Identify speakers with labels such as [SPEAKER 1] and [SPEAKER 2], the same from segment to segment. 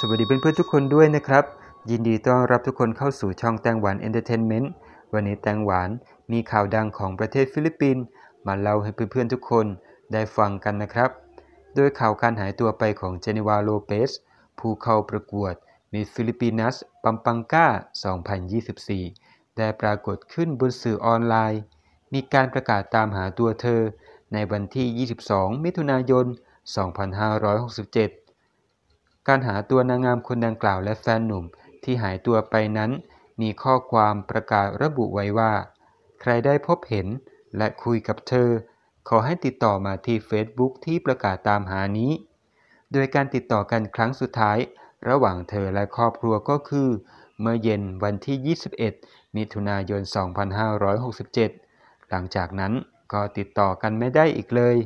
[SPEAKER 1] สวัสดีเพื่อนๆทุกคนด้วยนะครับ ยินดีต้อนรับทุกคนเข้าสู่ช่องแตงหวานเอนเตอร์เทนเมนต์วันนี้แตงหวานมีข่าวดังของประเทศฟิลิปปินส์มาเล่าให้เพื่อนๆทุกคนได้ฟังกันนะครับโดยข่าวการหายตัวไปของเจเนวาโลเปส ผู้เข้าประกวดมีฟิลิปปินัสปัมปังกา2024 ได้ปรากฏขึ้นบนสื่อออนไลน์ มีการประกาศตามหาตัวเธอ ในวันที่ 22 มิถุนายน 2567การหาตัวนางงามคนดังกล่าวและแฟนหนุ่มที่หายตัวไปนั้น มีข้อความประกาศระบุไว้ว่า ใครได้พบเห็นและคุยกับเธอ ขอให้ติดต่อมาที่ Facebook ที่ประกาศตามหานี้ โดยการติดต่อกันครั้งสุดท้าย ระหว่างเธอและครอบครัวก็คือ เมื่อเย็นวันที่ 21 มิถุนายน 2567 หลังจากนั้นก็ติดต่อกันไม่ได้อีกเลย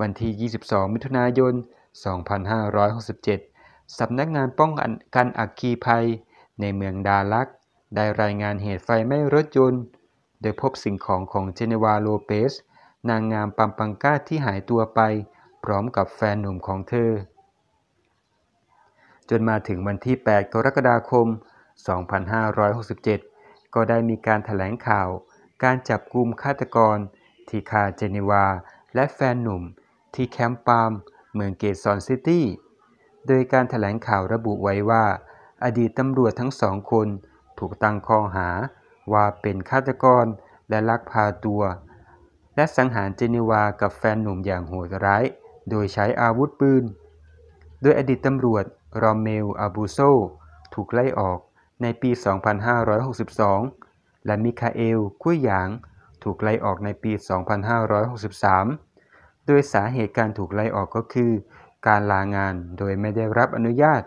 [SPEAKER 1] วันที่ 22 มิถุนายน2567 สำนักงานป้องกันอักคีภัยในเมืองดาลักได้รายงานเหตุไฟไหม้รถยนต์ โดยพบสิ่งของของเจเนวาโลเปส นางงามปัมปังกาที่หายตัวไป พร้อมกับแฟนหนุ่มของเธอ จนมาถึงวันที่ 8กรกฎาคม 2567 ก็ได้มีการถแถลงข่าวการจับกลุ่มฆาตกร ที่คาเจเนวาและแฟนหนุ่มที่แคมป์ปาล์มเมืองเกตซอนซิตี้ โดยการถแถลงข่าวระบุไว้ว่า อดีตตำรวจทั้งสองคนถูกตั้งข้อหาว่าเป็นฆาตกรและลักพาตัว และสังหารเจนีวากับแฟนหนุ่มอย่างโหดร้าย โดยใช้อาวุธปืน โดยอดีตตำรวจรอมเมลอาบูโซถูกไล่ออกในปี 2562 และมิคาเอลกุ้ยหยาง ถูกไล่ออกในปี 2563โดยสาเหตุการถูกไล่ออกก็คือการลางานโดยไม่ได้รับอนุญาต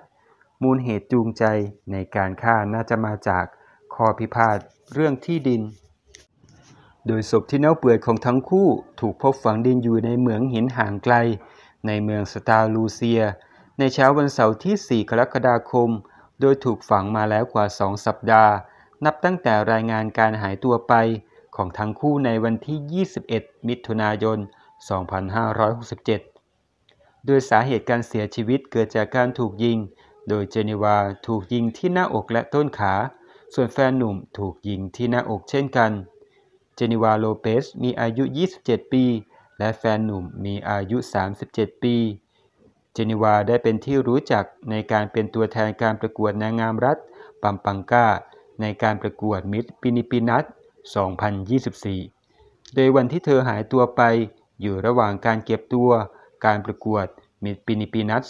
[SPEAKER 1] มูลเหตุจูงใจในการฆ่าน่าจะมาจากข้อพิพาทเรื่องที่ดิน โดยศพที่เน่าเปื่อยของทั้งคู่ถูกพบฝังดินอยู่ในเหมืองหินห่างไกล ในเมืองสตาลูเซีย ในเช้าวันเสาร์ที่ 4 กรกฎาคม โดยถูกฝังมาแล้วกว่า 2 สัปดาห์ นับตั้งแต่รายงานการหายตัวไปของทั้งคู่ในวันที่ 21 มิถุนายน2567โดยสาเหตุการเสียชีวิตเกิดจากการถูกยิง โดยเจนีวาถูกยิงที่หน้าอกและต้นขา ส่วนแฟนหนุ่มถูกยิงที่หน้าอกเช่นกัน เจนีวาโลเปสมีอายุ 27 ปี และแฟนหนุ่มมีอายุ 37 ปี เจนีวาได้เป็นที่รู้จักในการเป็นตัวแทนการประกวดนางงามรัฐ ปัมปังกา ในการประกวดมิสปินิปินัส2024 โดยวันที่เธอหายตัวไปอยู่ระหว่างการเก็บตัวการประกวดมิดปีนิปีนัด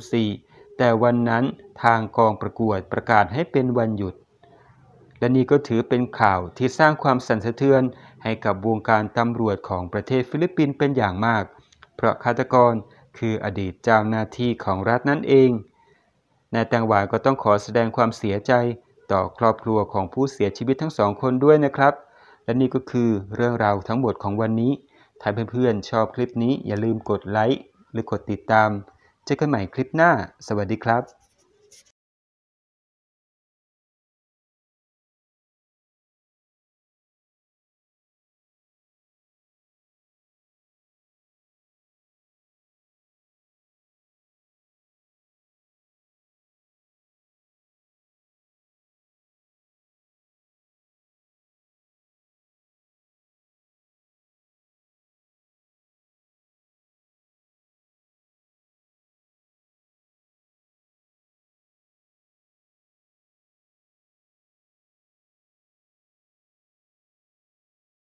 [SPEAKER 1] 2024 แต่วันนั้นทางกองประกวดประกาศให้เป็นวันหยุด และนี่ก็ถือเป็นข่าวที่สร้างความสั่นสะเทือนให้กับวงการตำรวจของประเทศฟิลิปปินส์เป็นอย่างมาก เพราะฆาตกรคืออดีตเจ้าหน้าที่ของรัฐนั่นเองนายแตงหวานก็ต้องขอแสดงความเสียใจ ต่อครอบครัวของผู้เสียชีวิตทั้งสองคนด้วยนะครับ และนี่ก็คือเรื่องราวทั้งหมดของวันนี้ถ้าเพื่อนๆ ชอบคลิปนี้อย่าลืมกดไลค์หรือกดติดตาม เจอกันใหม่คลิปหน้าสวัสดีครับ